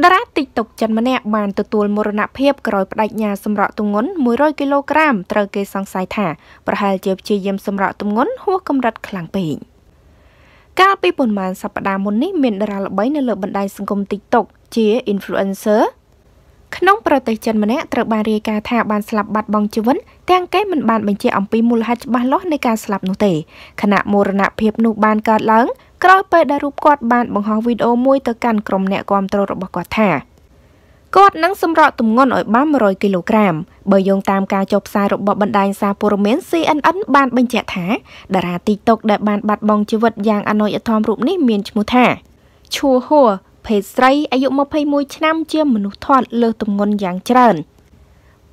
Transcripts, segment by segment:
តារា TikTok ចិនម្នាក់បានទទួលមរណភាពក្រោយផ្ដាច់ញាសម្រក់ទម្ងន់100គីឡូក្រាមត្រូវគេសង្ស័យថាប្រហែលជាព្យាយាមសម្រក់ទម្ងន់ហួសកម្រិតខ្លាំងពេកកាលពីប៉ុន្មានសប្តាហ៍មុននេះមានតារាល្បីនៅលើបណ្ដាញសង្គម TikTok ជា influencer ក្នុងប្រទេសចិនម្នាក់ត្រូវបានរាយការណ៍ថាបានស្លាប់បាត់បង់ជីវិតទាំងគេមិនបានបញ្ជាក់អំពីមូលហេតុច្បាស់លាស់នៃការស្លាប់នោះទេខណៈមរណភាពនោះបានកើតឡើងក្រោយពេលដែលរូបគាត់ បានបង្ហោះវីដេអូមួយទៅកាន់ក្រុមអ្នកគាំទ្ររបស់គាត់ថាគាត់នឹងសម្រកទម្ងន់ឲ្យបាន100គីឡូក្រាមបើយោងតាមការចុះផ្សាយរបស់បណ្ដាញសារព័ត៌មាន CNN បានបញ្ជាក់ថាតារា TikTok ដែលបានបាត់បង់ជីវិតយ៉ាងអនុយធម៌រូបនេះមានឈ្មោះថាឈួហួរភេទស្រីអាយុ21ឆ្នាំជាមនុស្សធាត់លើសទម្ងន់យ៉ាងច្រើន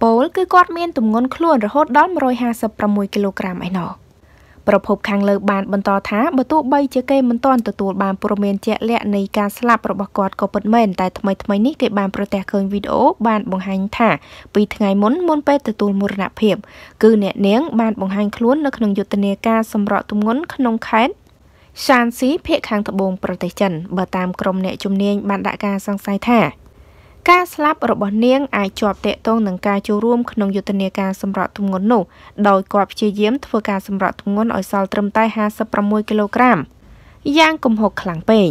ពលគឺគាត់មានទម្ងន់ខ្លួនរហូតដល់156គីឡូក្រាមឯណោះ។ប្រភពខាងលើបានបន្តថាបើទោះបីជាគេមិនទាន់ទទួលបានព័ត៌មានជាក់លាក់នៃការស្លាប់របស់គាត់ក៏ពិតមែនតែថ្មីថ្មីនេះគេបានប្រទះឃើញវីដេអូបានបង្ហាញថាពីថ្ងៃមុនមុនពេលទទួលមរណភាពគឺអ្នកនាងបានបង្ហាញខ្លួននៅក្នុងយុទ្ធនាការសម្រកទម្ងន់ក្នុងខេត្តសានស៊ីភាគខាងត្បូងប្រទេសចិនបើតាមក្រុមអ្នកជំនាញបានដាក់ការសង្ស័យថាការស្លាប់របស់នាងអាចជាប់ទាក់ទងនឹងការចូលរួមក្នុងយុទ្ធនាការសម្រក់ទម្ងន់នោះដោយគាត់ព្យាយាមធ្វើការសម្រក់ទម្ងន់ឲ្យសល់ត្រឹមតែ56គីឡូក្រាមយ៉ាងគំហុកខ្លាំងពេក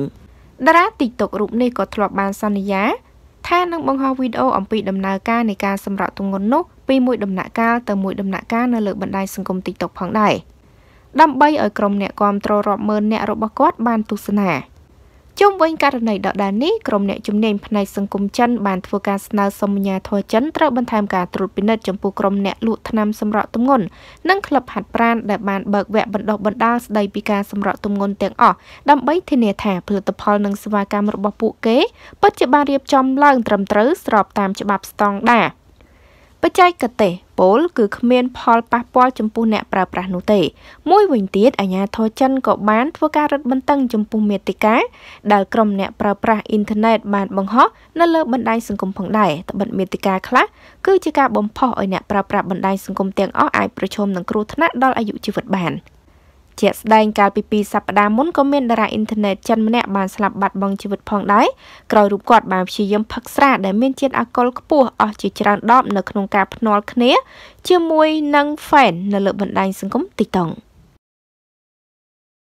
តារា TikTok រូបនេះក៏ធ្លាប់បានសន្យាថានឹងបង្ហោះវីដេអូអំពីដំណើរការនៃការសម្រក់ទម្ងន់នោះពីមួយដំណាក់កាលទៅមួយដំណាក់កាលនៅលើបណ្ដាញសង្គម TikTok ផងដែរដើម្បីឲ្យក្រុមអ្នកគាំទ្ររាប់ម៉ឺនអ្នករបស់គាត់បានទស្សនា។ជុំវិញករណីដដែលនេះក្រុមអ្នកជំនាញផ្នែកសង្គមចិនបានធ្វើការស្នើសុំអាជ្ញាធរចិនត្រូវបន្ថែមការត្រួតពិនិត្យចំពោះក្រុមអ្នកលក់ថ្នាំសម្រក់ទម្ងន់និងក្លឹបហាត់ប្រាណដែលបានបើកវគ្គបណ្ដុះបណ្ដាលស្ដីពីការសម្រក់ទម្ងន់ទាំងអស់ដើម្បីធានាថាផលិតផល និងសេវាកម្មរបស់ពួកគេពិតជាបានរៀបចំឡើង ត្រឹមត្រូវស្របតាមច្បាប់ស្តង់ដារបច្ចេកទេសពលគឺគ្មានផលប៉ះពាល់ចំពោះអ្នកប្រើប្រាស់នោះទេមួយវិញទៀតអាជ្ញាធរចិនក៏បានធ្វើការរឹតបន្តឹងចំពោះមេតិកាដែលក្រុមអ្នកប្រើប្រាស់អ៊ីនធឺណិតបានបង្ហោះនៅលើបណ្ដាញសង្គមផងដែរត្បិតមេតិកាខ្លះគឺជាការបំផុសឲ្យអ្នកប្រើប្រាស់បណ្ដាញសង្គមទាំងអស់អាចប្រឈមនឹងគ្រោះថ្នាក់ដល់អាយុជីវិតបានជាក់ស្ដែងកាលពី2សប្តាហ៍មុនក៏មានតារាអ៊ីនធឺណិតចិនម្នាក់បានស្លាប់បាត់បង់ជីវិតផងដែរក្រោយរូបគាត់បានព្យាយាមផឹកស្រាដែលមានជាតិអាល់កុលខ្ពស់អស់ជាច្រើនដបនៅក្នុងការភ្នាល់គ្នាជាមួយនឹង fan នៅលើបណ្ដាញសង្គម TikTok